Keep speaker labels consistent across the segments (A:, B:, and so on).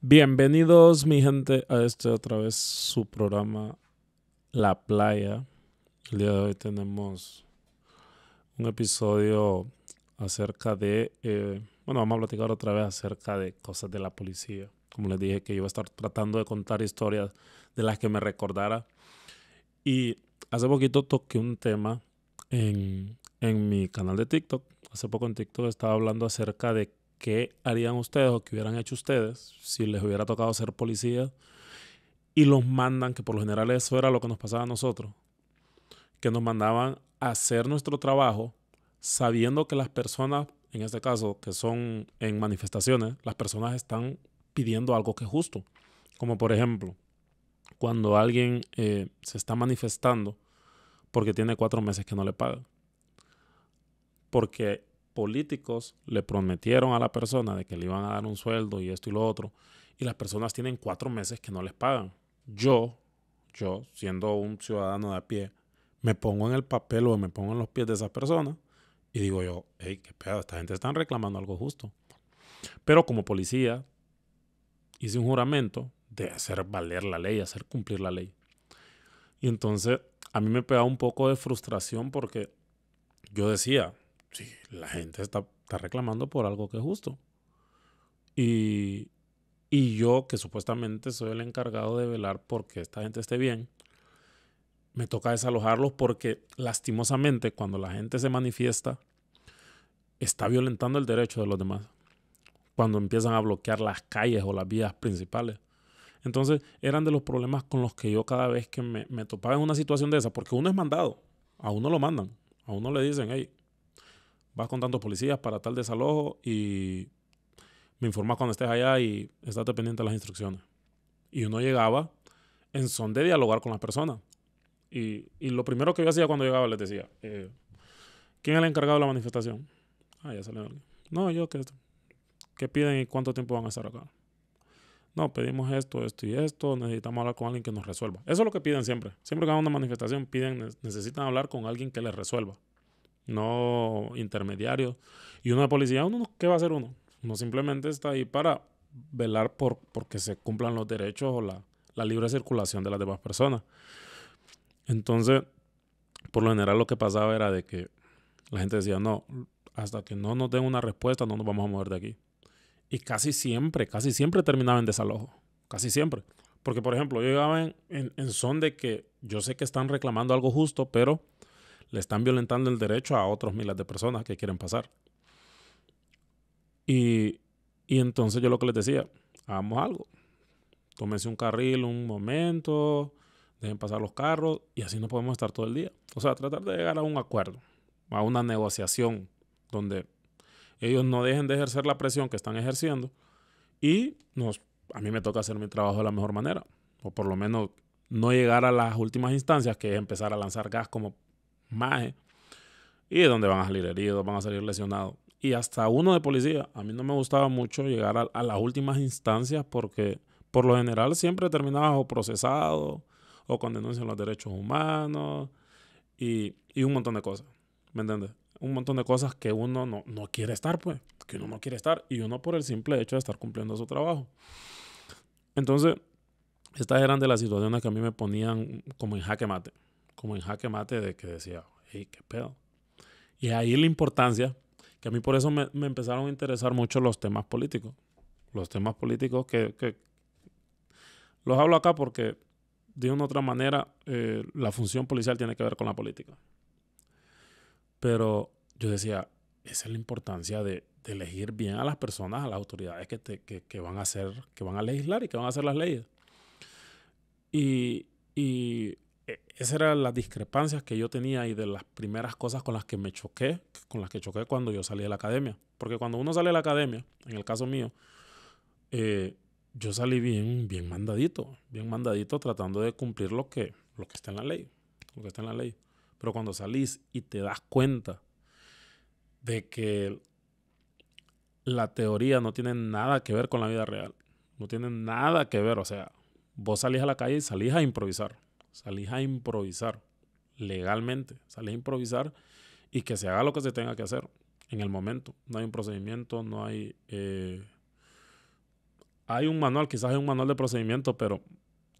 A: Bienvenidos, mi gente, a este otra vez su programa La Playa. El día de hoy tenemos un episodio acerca de. Eh, bueno, vamos a platicar otra vez acerca de cosas de la policía. Como les dije, que iba a estar tratando de contar historias de las que me recordara. Y hace poquito toqué un tema en, en mi canal de TikTok. Hace poco en TikTok estaba hablando acerca de qué harían ustedes o qué hubieran hecho ustedes si les hubiera tocado ser policías y los mandan, que por lo general eso era lo que nos pasaba a nosotros, que nos mandaban a hacer nuestro trabajo sabiendo que las personas, en este caso, que son en manifestaciones, las personas están pidiendo algo que es justo. Como por ejemplo, cuando alguien eh, se está manifestando porque tiene cuatro meses que no le pagan. Porque políticos le prometieron a la persona de que le iban a dar un sueldo y esto y lo otro, y las personas tienen cuatro meses que no les pagan. Yo, yo, siendo un ciudadano de a pie, me pongo en el papel o me pongo en los pies de esas personas y digo yo, hey, qué pedo, esta gente está reclamando algo justo. Pero como policía, hice un juramento de hacer valer la ley, hacer cumplir la ley. Y entonces a mí me pegaba un poco de frustración porque yo decía, sí, la gente está, reclamando por algo que es justo. Y, yo, que supuestamente soy el encargado de velar porque esta gente esté bien, me toca desalojarlos porque lastimosamente cuando la gente se manifiesta, está violentando el derecho de los demás. Cuando empiezan a bloquear las calles o las vías principales. Entonces, eran de los problemas con los que yo cada vez que me, me topaba en una situación de esa, porque uno es mandado, a uno lo mandan, a uno le dicen, hey, vas contando policías para tal desalojo y me informas cuando estés allá y estás pendiente de las instrucciones. Y uno llegaba en son de dialogar con las personas. Y, lo primero que yo hacía cuando llegaba les decía, eh, ¿quién es el encargado de la manifestación? Ah, ya salió alguien. No, yo qué ¿Qué piden y cuánto tiempo van a estar acá? No, pedimos esto, esto y esto, necesitamos hablar con alguien que nos resuelva. Eso es lo que piden siempre. Siempre que hagan una manifestación, piden, necesitan hablar con alguien que les resuelva no intermediarios. Y una policía, uno, ¿qué va a hacer uno? Uno simplemente está ahí para velar por porque se cumplan los derechos o la, libre circulación de las demás personas. Entonces, por lo general lo que pasaba era de que la gente decía, no, hasta que no nos den una respuesta no nos vamos a mover de aquí. Y casi siempre, casi siempre terminaba en desalojo. Casi siempre. Porque, por ejemplo, yo llegaba en son de que yo sé que están reclamando algo justo, pero le están violentando el derecho a otros miles de personas que quieren pasar. Y, y entonces yo lo que les decía, hagamos algo. Tómense un carril un momento, dejen pasar los carros y así no podemos estar todo el día. O sea, tratar de llegar a un acuerdo, a una negociación donde ellos no dejen de ejercer la presión que están ejerciendo y nos, a mí me toca hacer mi trabajo de la mejor manera, o por lo menos no llegar a las últimas instancias, que es empezar a lanzar gas como y donde van a salir heridos, van a salir lesionados. Y hasta uno de policía. A mí no me gustaba mucho llegar a, las últimas instancias porque por lo general siempre terminaba o procesado o con denuncia en los derechos humanos y, un montón de cosas. ¿Me entiendes? Un montón de cosas que uno no, no quiere estar, pues. Que uno no quiere estar y uno por el simple hecho de estar cumpliendo su trabajo. Entonces, estas eran de las situaciones que a mí me ponían como en jaque mate como en jaque mate de que decía, hey, qué pedo. Y ahí la importancia, que a mí por eso me, me empezaron a interesar mucho los temas políticos. Los temas políticos que, que los hablo acá porque de una u otra manera eh, la función policial tiene que ver con la política. Pero yo decía, esa es la importancia de, de elegir bien a las personas, a las autoridades que, que, que, van a hacer, que van a legislar y que van a hacer las leyes. Y, y e, esas eran las discrepancias que yo tenía y de las primeras cosas con las que me choqué, con las que choqué cuando yo salí de la academia. Porque cuando uno sale de la academia, en el caso mío, eh, yo salí bien, bien mandadito, bien mandadito tratando de cumplir lo que, lo que está en la ley, lo que está en la ley. Pero cuando salís y te das cuenta de que la teoría no tiene nada que ver con la vida real, no tiene nada que ver, o sea, vos salís a la calle y salís a improvisar salís a improvisar legalmente, salís a improvisar y que se haga lo que se tenga que hacer en el momento. No hay un procedimiento, no hay... Eh, hay un manual, quizás hay un manual de procedimiento, pero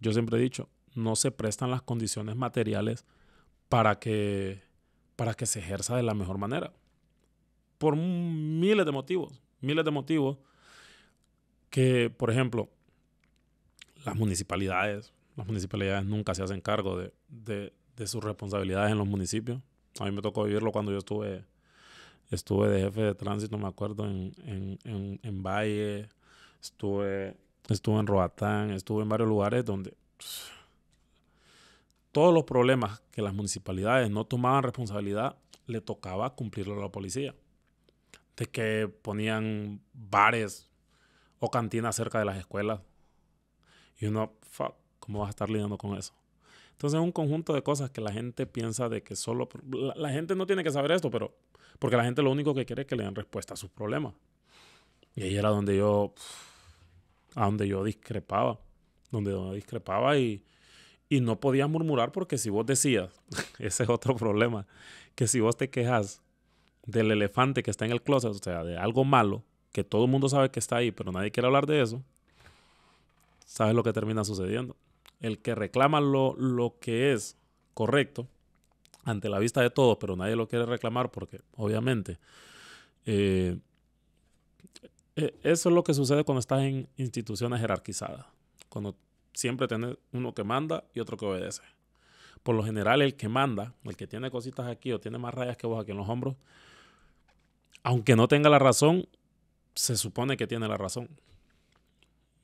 A: yo siempre he dicho, no se prestan las condiciones materiales para que, para que se ejerza de la mejor manera. Por miles de motivos, miles de motivos que, por ejemplo, las municipalidades, las municipalidades nunca se hacen cargo de, sus responsabilidades en los municipios. A mí me tocó vivirlo cuando yo estuve, estuve de jefe de tránsito, me acuerdo, en, Valle, estuve, estuve en Roatán, estuve en varios lugares donde todos los problemas que las municipalidades no tomaban responsabilidad le tocaba cumplirlo a la policía. De que ponían bares o cantinas cerca de las escuelas. Y uno, fuck, ¿Cómo vas a estar lidiando con eso? Entonces es un conjunto de cosas que la gente piensa de que solo... La, gente no tiene que saber esto, pero... Porque la gente lo único que quiere es que le den respuesta a sus problemas. Y ahí era donde yo... A donde yo discrepaba. Donde yo discrepaba y... Y no podía murmurar porque si vos decías, ese es otro problema, que si vos te quejas del elefante que está en el closet, o sea, de algo malo, que todo el mundo sabe que está ahí, pero nadie quiere hablar de eso, sabes lo que termina sucediendo el que reclama lo, lo que es correcto ante la vista de todos, pero nadie lo quiere reclamar porque obviamente eh, e, eso es lo que sucede cuando estás en instituciones jerarquizadas, cuando siempre tienes uno que manda y otro que obedece. Por lo general el que manda, el que tiene cositas aquí o tiene más rayas que vos aquí en los hombros, aunque no tenga la razón, se supone que tiene la razón.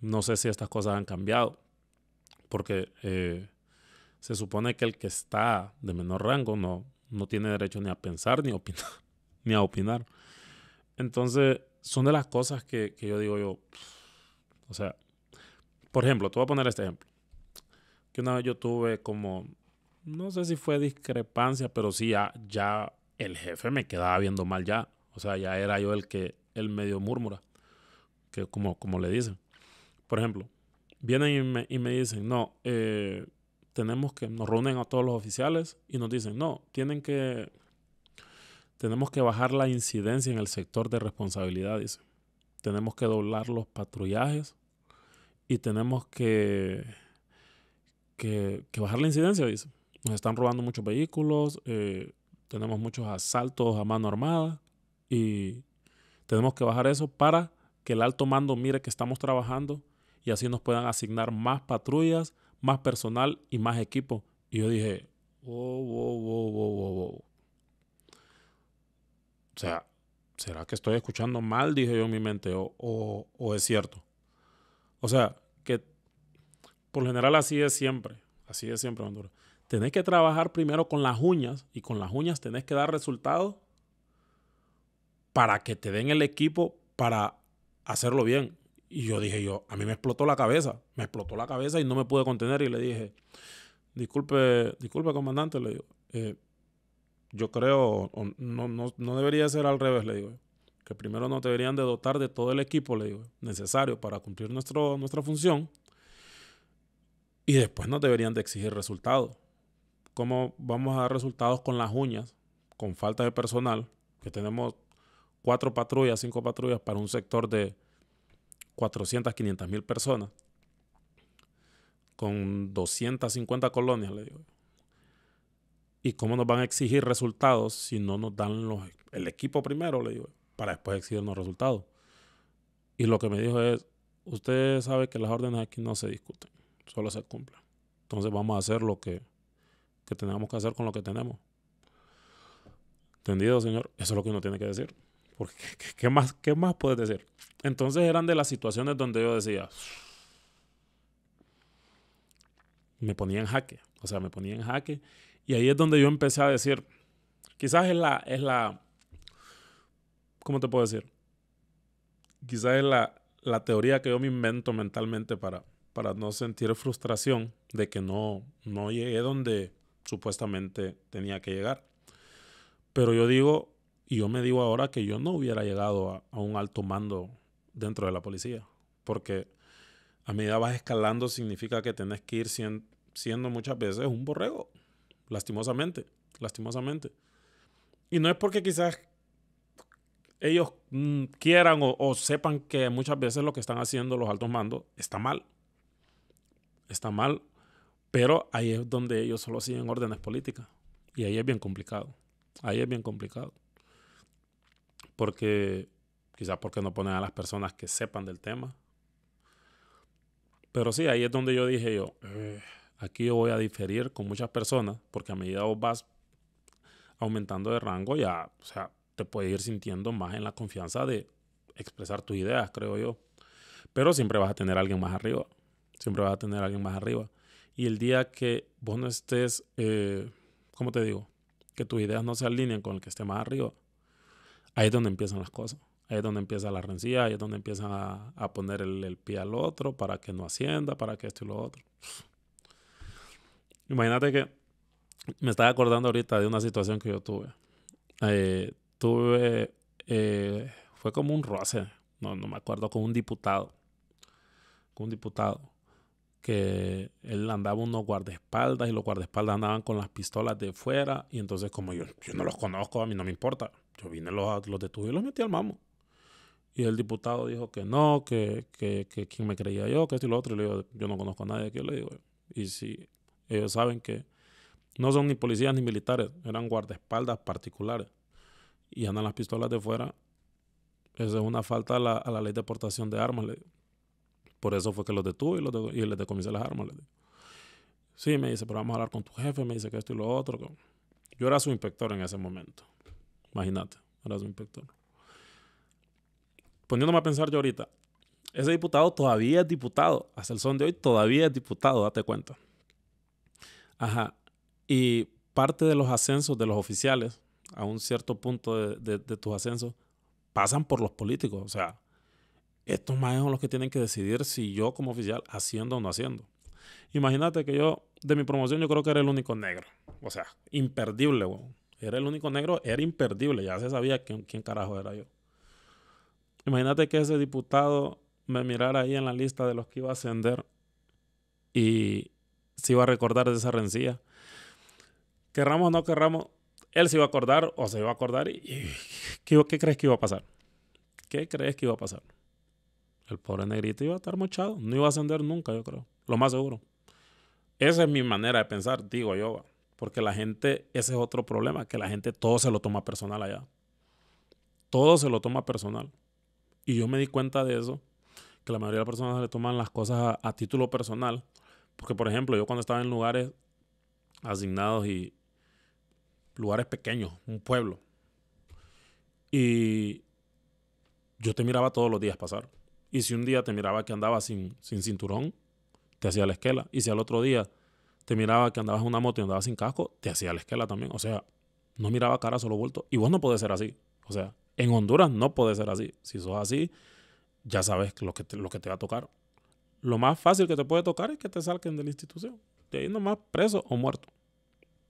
A: No sé si estas cosas han cambiado. Porque eh, se supone que el que está de menor rango no, no tiene derecho ni a pensar ni a opinar. ni a opinar. Entonces, son de las cosas que, yo digo yo. o sea, por ejemplo, te voy a poner este ejemplo. Que una vez yo tuve como, no sé si fue discrepancia, pero sí ya, el jefe me quedaba viendo mal ya. O sea, ya era yo el que, el medio murmura, que como, como le dicen. Por ejemplo, Vienen y me, dicen, no, eh, tenemos que, nos reúnen a todos los oficiales y nos dicen, no, tienen que, tenemos que bajar la incidencia en el sector de responsabilidad, dice. Tenemos que doblar los patrullajes y tenemos que, que, bajar la incidencia, dice. Nos están robando muchos vehículos, eh, tenemos muchos asaltos a mano armada y tenemos que bajar eso para que el alto mando mire que estamos trabajando y así nos puedan asignar más patrullas, más personal y más equipo. Y yo dije, wow, wow, wow, wow, wow. O sea, ¿será que estoy escuchando mal? Dije yo en mi mente, o, es cierto. O sea, que por general así es siempre, así es siempre Honduras. Tenés que trabajar primero con las uñas y con las uñas tenés que dar resultados para que te den el equipo para hacerlo bien. Y yo dije yo, a mí me explotó la cabeza, me explotó la cabeza y no me pude contener y le dije, disculpe, disculpe comandante, le digo, eh, yo creo, no, no, no debería ser al revés, le digo, que primero nos deberían de dotar de todo el equipo, le digo, necesario para cumplir nuestro, nuestra función y después nos deberían de exigir resultados. ¿Cómo vamos a dar resultados con las uñas, con falta de personal, que tenemos cuatro patrullas, cinco patrullas para un sector de 400, 500 mil personas, con 250 colonias, le digo. ¿Y cómo nos van a exigir resultados si no nos dan los, el equipo primero, le digo, para después exigirnos resultados? Y lo que me dijo es, usted sabe que las órdenes aquí no se discuten, solo se cumplen. Entonces vamos a hacer lo que, que tenemos que hacer con lo que tenemos. ¿Entendido, señor? Eso es lo que uno tiene que decir. Porque, ¿qué más, ¿Qué más puedes decir? Entonces eran de las situaciones donde yo decía, me ponía en jaque, o sea, me ponía en jaque. Y ahí es donde yo empecé a decir, quizás es la, es la, ¿cómo te puedo decir? Quizás es la, la teoría que yo me invento mentalmente para, para no sentir frustración de que no, no llegué donde supuestamente tenía que llegar. Pero yo digo, y yo me digo ahora que yo no hubiera llegado a, un alto mando dentro de la policía, porque a medida vas escalando significa que tenés que ir siendo, muchas veces un borrego, lastimosamente, lastimosamente. Y no es porque quizás ellos mm, quieran o, sepan que muchas veces lo que están haciendo los altos mandos está mal. Está mal, pero ahí es donde ellos solo siguen órdenes políticas. Y ahí es bien complicado. Ahí es bien complicado porque quizás porque no ponen a las personas que sepan del tema. Pero sí, ahí es donde yo dije yo, eh, aquí yo voy a diferir con muchas personas, porque a medida vos vas aumentando de rango, ya, o sea, te puedes ir sintiendo más en la confianza de expresar tus ideas, creo yo. Pero siempre vas a tener a alguien más arriba, siempre vas a tener a alguien más arriba. Y el día que vos no estés, eh, ¿cómo te digo? Que tus ideas no se alineen con el que esté más arriba, ahí es donde empiezan las cosas. Ahí es donde empieza la rencilla, ahí es donde empiezan a, poner el, pie al otro para que no ascienda, para que esto y lo otro. Imagínate que me estaba acordando ahorita de una situación que yo tuve. Eh, tuve, eh, fue como un roce, no, no me acuerdo, con un diputado. Con un diputado que él andaba unos guardaespaldas y los guardaespaldas andaban con las pistolas de fuera y entonces como yo, yo no los conozco, a mí no me importa, yo vine, los, los detuve y los metí al mamo. Y el diputado dijo que no, que, que, que quién me creía yo, que esto y lo otro. Y le digo, yo no conozco a nadie aquí. Le digo, y si ellos saben que no son ni policías ni militares, eran guardaespaldas particulares y andan las pistolas de fuera, esa es una falta a la, a la ley de portación de armas. Por eso fue que los detuve y, los de, les decomisé las armas. sí, me dice, pero vamos a hablar con tu jefe, me dice que esto y lo otro. Yo era su inspector en ese momento. Imagínate, era su inspector. Poniéndome a pensar yo ahorita, ese diputado todavía es diputado. Hasta el son de hoy todavía es diputado, date cuenta. Ajá. Y parte de los ascensos de los oficiales, a un cierto punto de tus ascensos, pasan por los políticos. O sea, estos maestros son los que tienen que decidir si yo como oficial haciendo o no haciendo. Imagínate que yo, de mi promoción, yo creo que era el único negro. O sea, imperdible, weón. Era el único negro, era imperdible. Ya se sabía quién, carajo era yo. Imagínate que ese diputado me mirara ahí en la lista de los que iba a ascender y se iba a recordar de esa rencilla. Querramos o no querramos, él se iba a acordar o se iba a acordar y, ¿qué crees que iba a pasar? ¿Qué crees que iba a pasar? el pobre negrito iba a estar mochado. No iba a ascender nunca, yo creo. Lo más seguro. Esa es mi manera de pensar, digo yo. Porque la gente, ese es otro problema, que la gente todo se lo toma personal allá. Todo se lo toma personal. Y yo me di cuenta de eso, que la mayoría de las personas le toman las cosas a, a título personal. Porque, por ejemplo, yo cuando estaba en lugares asignados y lugares pequeños, un pueblo, y yo te miraba todos los días pasar. Y si un día te miraba que andabas sin, sin cinturón, te hacía la esquela. Y si al otro día te miraba que andabas en una moto y andabas sin casco, te hacía la esquela también. O sea, no miraba cara, solo vuelto. Y vos no podés ser así. O sea, en Honduras no podés ser así. Si sos así, ya sabes lo que te, lo que te va a tocar. Lo más fácil que te puede tocar es que te salquen de la institución. De ahí nomás preso o muerto.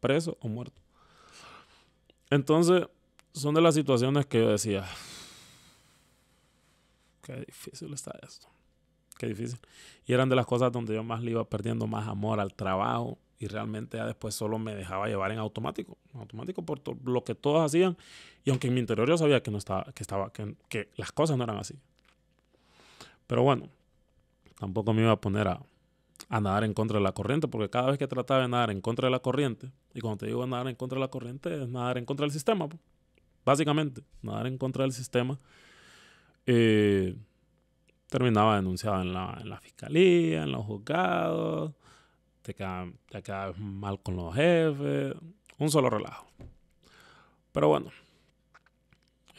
A: Preso o muerto. Entonces, son de las situaciones que yo decía, Qué difícil está esto. Qué difícil. Y eran de las cosas donde yo más le iba perdiendo más amor al trabajo y realmente ya después solo me dejaba llevar en automático, en automático por lo que todos hacían y aunque en mi interior yo sabía que no estaba que estaba que, las cosas no eran así. Pero bueno, tampoco me iba a poner a, a nadar en contra de la corriente, porque cada vez que trataba de nadar en contra de la corriente, y cuando te digo nadar en contra de la corriente, es nadar en contra del sistema, básicamente, nadar en contra del sistema eh, terminaba denunciado en la, fiscalía, en los juzgados, te quedabas mal con los jefes, un solo relajo. Pero bueno,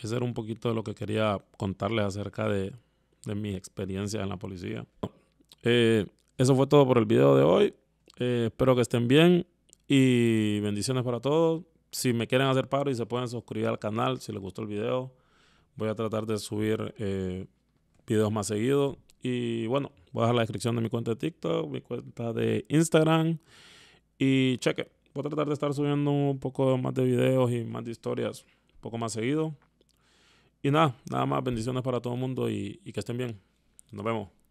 A: ese era un poquito de lo que quería contarles acerca de, de experiencias experiencia en la policía. Eh, eso fue todo por el video de hoy. Eh, espero que estén bien y bendiciones para todos. Si me quieren hacer paro y se pueden suscribir al canal si les gustó el video Voy a tratar de subir eh, videos más seguidos. Y bueno, voy a dejar la descripción de mi cuenta de TikTok, mi cuenta de Instagram. Y cheque, voy a tratar de estar subiendo un poco más de videos y más de historias, un poco más seguido. Y nada, nada más bendiciones para todo el mundo y que estén bien. Nos vemos.